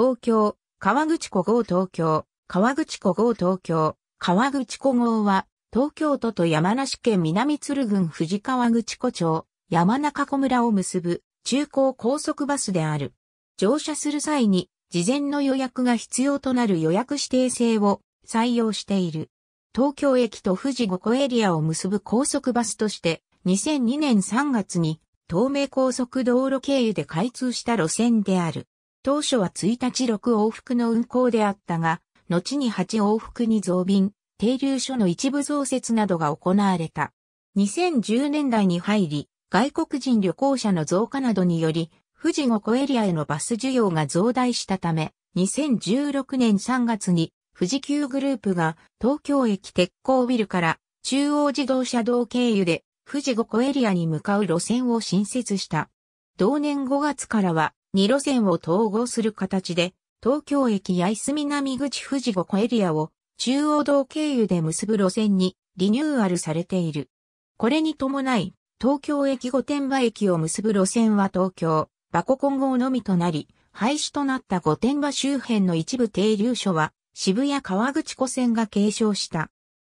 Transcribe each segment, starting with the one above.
東京、川口湖号東京、川口湖号東京、川口湖号は、東京都と山梨県南鶴郡富士川口湖町、山中湖村を結ぶ中高高速バスである。乗車する際に、事前の予約が必要となる予約指定制を採用している。東京駅と富士五湖エリアを結ぶ高速バスとして、2002年3月に東名高速道路経由で開通した路線である。当初は1日6往復の運行であったが、後に8往復に増便、停留所の一部増設などが行われた。2010年代に入り、外国人旅行者の増加などにより、富士五湖エリアへのバス需要が増大したため、2016年3月に富士急グループが東京駅鉄鋼ビルから中央自動車道経由で富士五湖エリアに向かう路線を新設した。同年5月からは2路線を統合する形で、東京駅八重洲南口富士五湖エリアを中央道経由で結ぶ路線にリニューアルされている。これに伴い、東京駅御殿場駅を結ぶ路線は東京、バコ混合のみとなり、廃止となった御殿場周辺の一部停留所は渋谷川口湖線が継承した。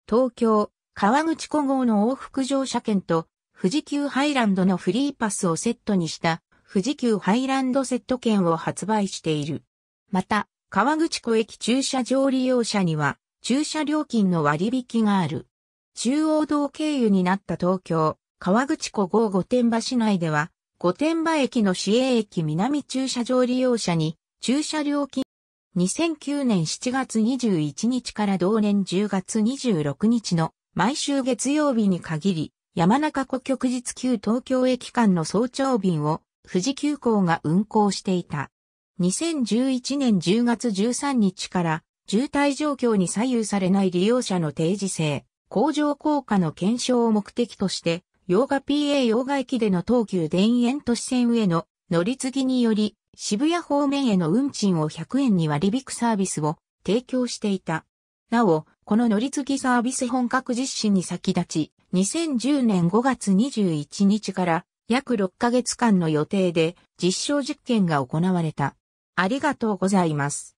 東京、川口湖号の往復乗車券と富士急ハイランドのフリーパスをセットにした富士急ハイランドセット券を発売している。また、川口湖駅駐車場利用者には、駐車料金の割引がある。中央道経由になった東京、川口湖豪御殿場市内では、御殿場駅の市営駅南駐車場利用者に、駐車料金2009年7月21日から同年10月26日の毎週月曜日に限り、山中湖局日旧東京駅間の早朝便を富士急行が運行していた。2011年10月13日から渋滞状況に左右されない利用者の定時性、工場効果の検証を目的として、洋画 PA 洋画駅での東急田園都市線への乗り継ぎにより、渋谷方面への運賃を100円に割引サービスを提供していた。なお、この乗り継ぎサービス本格実施に先立ち、2010年5月21日から約6ヶ月間の予定で実証実験が行われた。ありがとうございます。